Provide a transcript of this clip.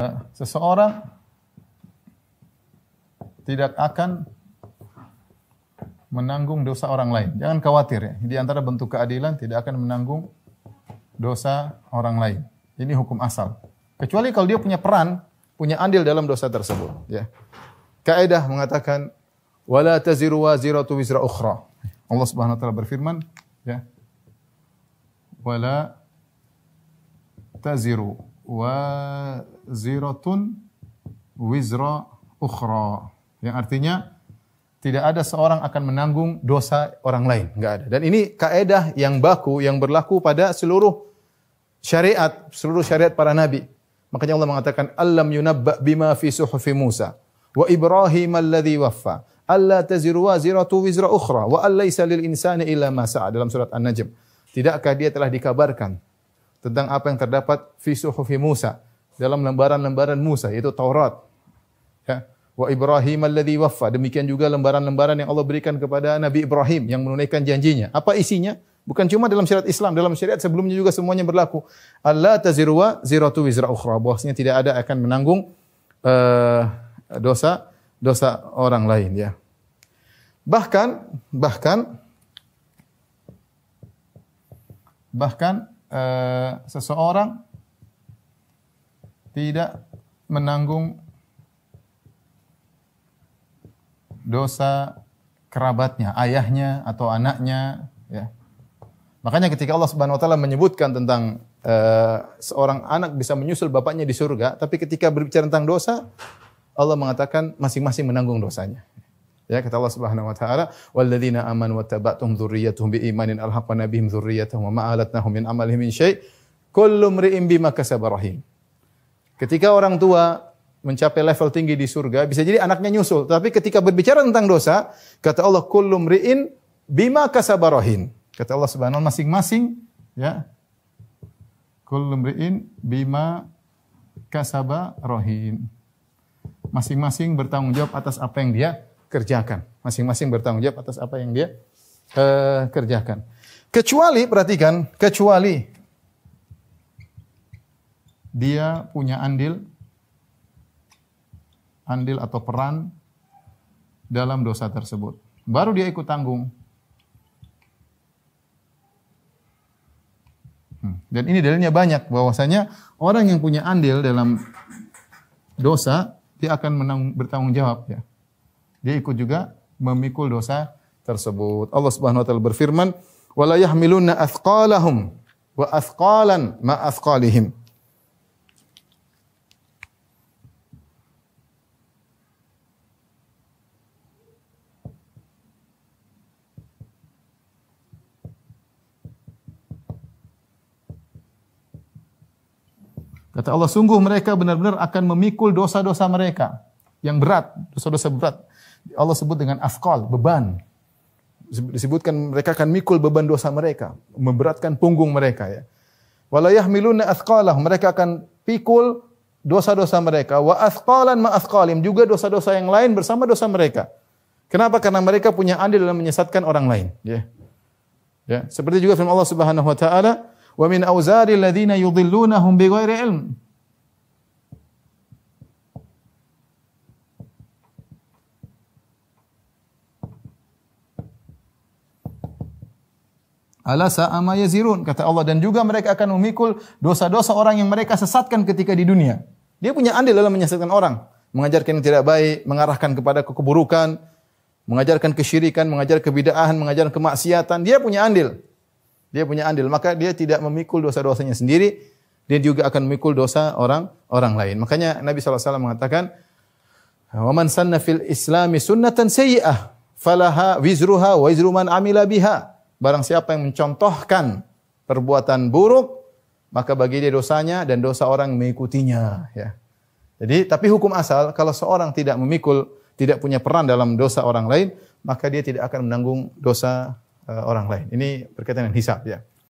Ya, seseorang tidak akan menanggung dosa orang lain. Jangan khawatir ya. Di antara bentuk keadilan tidak akan menanggung dosa orang lain. Ini hukum asal. Kecuali kalau dia punya peran, punya andil dalam dosa tersebut, ya. Kaidah mengatakan wala taziru ziratu wizra ukhra. Allah Subhanahu wa taala berfirman, ya. Wala taziru waziratun wizra ukhra yang artinya tidak ada seorang akan menanggung dosa orang lain, enggak ada. Dan ini kaedah yang baku yang berlaku pada seluruh syariat, seluruh syariat para nabi. Makanya Allah mengatakan alam yunabba bima fi suhufi Musa wa Ibrahim alladhi waffa alla taziru waziratu wizra ukhra wa allaisa lil insani illa ma sa'a dalam surat An-Najm. Tidakkah dia telah dikabarkan tentang apa yang terdapat fi suhufi Musa dalam lembaran-lembaran Musa yaitu Taurat. Ya. Wa Ibrahim alladhi waffa. Demikian juga lembaran-lembaran yang Allah berikan kepada Nabi Ibrahim yang menunaikan janjinya. Apa isinya? Bukan cuma dalam syariat Islam, dalam syariat sebelumnya juga semuanya berlaku. Allah taziru wa ziratu wizra ukhra. Bahwasanya tidak ada akan menanggung uh, dosa dosa orang lain ya. Bahkan bahkan bahkan uh, seseorang tidak menanggung dosa kerabatnya, ayahnya atau anaknya, ya. Makanya ketika Allah Subhanahu wa taala menyebutkan tentang uh, seorang anak bisa menyusul bapaknya di surga, tapi ketika berbicara tentang dosa, Allah mengatakan masing-masing menanggung dosanya. Ya kata Allah Subhanahu wa taala, "Walladzina amanu wattaba'tuhum dzurriyyatuhum biimanin alhaqna bihim dzurriyyatuhum wa ma alatnahum min amalihim min syai'. Kullu imri'in bima kasaba Ketika orang tua mencapai level tinggi di surga, bisa jadi anaknya nyusul. Tapi ketika berbicara tentang dosa, kata Allah, "Kullu imri'in bima kasaba rahin." Kata Allah Subhanahu masing-masing ya. Kullu imri'in bima kasaba rahin. Masing-masing bertanggung jawab atas apa yang dia kerjakan. Masing-masing bertanggung jawab atas apa yang dia uh, kerjakan. Kecuali perhatikan, kecuali dia punya andil andil atau peran dalam dosa tersebut. Baru dia ikut tanggung. Hmm. Dan ini dalilnya banyak bahwasanya orang yang punya andil dalam dosa dia akan menang, bertanggung jawab ya dia ikut juga memikul dosa tersebut. Allah Subhanahu wa taala berfirman, "Wa la yahmiluna athqalahum wa athqalan ma athqalihim." Kata Allah, sungguh mereka benar-benar akan memikul dosa-dosa mereka yang berat, dosa-dosa berat Allah sebut dengan afkal, beban. Disebutkan mereka akan mikul beban dosa mereka, memberatkan punggung mereka ya. Wala yahmiluna athqalahum, mereka akan pikul dosa-dosa mereka wa athqalan ma athqalim, juga dosa-dosa yang lain bersama dosa mereka. Kenapa? Karena mereka punya andil dalam menyesatkan orang lain, ya. Ya, seperti juga firman Allah Subhanahu wa taala, "Wa min auzari alladziina yudhillunahum bighairi ilm." Ala sa'ama yazirun kata Allah dan juga mereka akan memikul dosa-dosa orang yang mereka sesatkan ketika di dunia. Dia punya andil dalam menyesatkan orang, mengajarkan yang tidak baik, mengarahkan kepada kekeburukan, mengajarkan kesyirikan, mengajar kebidaahan, mengajar kemaksiatan. Dia punya andil. Dia punya andil, maka dia tidak memikul dosa-dosanya sendiri, dia juga akan memikul dosa orang orang lain. Makanya Nabi SAW mengatakan, "Wa man sanna fil Islami sunnatan sayyi'ah falaha wizruha wa wizru man amila biha." Barang siapa yang mencontohkan perbuatan buruk, maka bagi dia dosanya dan dosa orang mengikutinya. Ya. Jadi, tapi hukum asal, kalau seorang tidak memikul, tidak punya peran dalam dosa orang lain, maka dia tidak akan menanggung dosa uh, orang lain. Ini berkaitan dengan hisab ya.